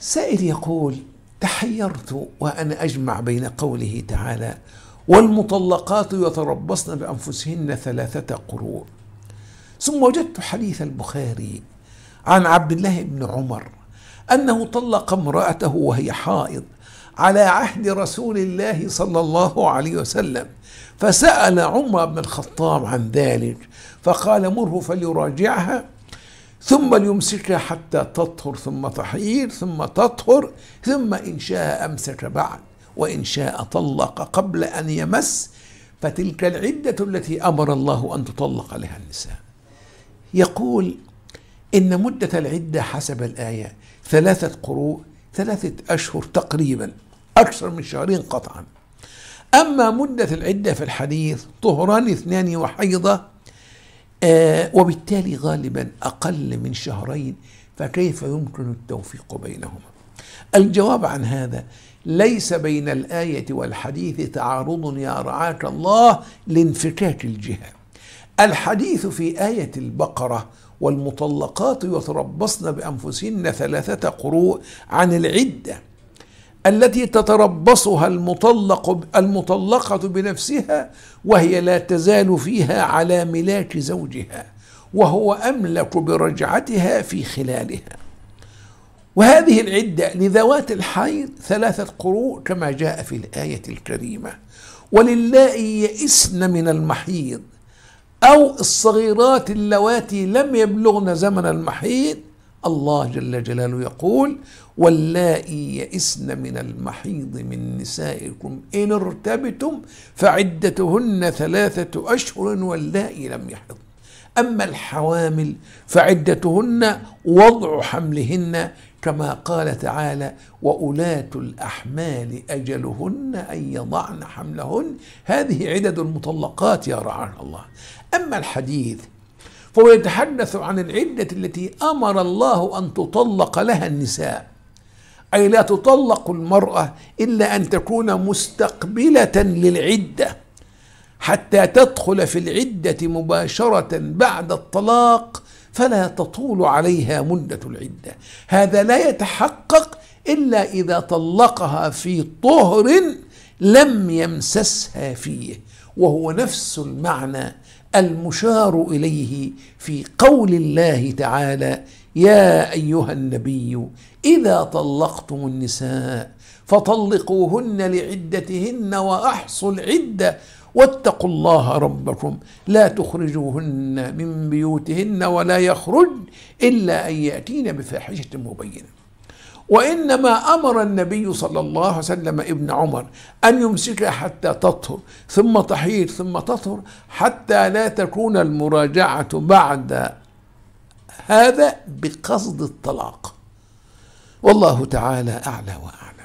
سائل يقول تحيرت وأنا أجمع بين قوله تعالى والمطلقات يتربصن بأنفسهن ثلاثة قروء ثم وجدت حديث البخاري عن عبد الله بن عمر أنه طلق امرأته وهي حائض على عهد رسول الله صلى الله عليه وسلم فسأل عمر بن الخطاب عن ذلك فقال مره فليراجعها ثم ليمسكها حتى تطهر ثم تحيير ثم تطهر ثم إن شاء أمسك بعد وإن شاء طلق قبل أن يمس فتلك العدة التي أمر الله أن تطلق لها النساء يقول إن مدة العدة حسب الآية ثلاثة قروء ثلاثة أشهر تقريبا أكثر من شهرين قطعا أما مدة العدة في الحديث طهران اثنان وحيضة آه وبالتالي غالبا أقل من شهرين فكيف يمكن التوفيق بينهما الجواب عن هذا ليس بين الآية والحديث تعارض يا رعاك الله لانفكاك الجهة الحديث في آية البقرة والمطلقات يتربصن بأنفسهن ثلاثة قروء عن العدة التي تتربصها المطلق المطلقة بنفسها وهي لا تزال فيها على ملاك زوجها وهو أملك برجعتها في خلالها وهذه العدة لذوات الحيض ثلاثة قروء كما جاء في الآية الكريمة وللائي يئسن من المحيض أو الصغيرات اللواتي لم يبلغن زمن المحيض الله جل جلاله يقول واللائي يئسن من المحيض من نسائكم إن ارتبتم فعدتهن ثلاثة أشهر واللائي لم يحضن أما الحوامل فعدتهن وضع حملهن كما قال تعالى وأولاة الأحمال أجلهن أن يضعن حملهن هذه عدد المطلقات يا رعانا الله أما الحديث فهو يتحدث عن العدة التي أمر الله أن تطلق لها النساء أي لا تطلق المرأة إلا أن تكون مستقبلة للعدة حتى تدخل في العدة مباشرة بعد الطلاق فلا تطول عليها مدة العدة هذا لا يتحقق إلا إذا طلقها في طهر لم يمسسها فيه وهو نفس المعنى المشار اليه في قول الله تعالى يا ايها النبي اذا طلقتم النساء فطلقوهن لعدتهن واحصوا العده واتقوا الله ربكم لا تخرجوهن من بيوتهن ولا يخرج الا ان ياتين بفاحشه مبينه وإنما أمر النبي صلى الله عليه وسلم ابن عمر أن يمسكها حتى تطهر ثم تحيض ثم تطهر حتى لا تكون المراجعة بعد هذا بقصد الطلاق والله تعالى أعلى وأعلم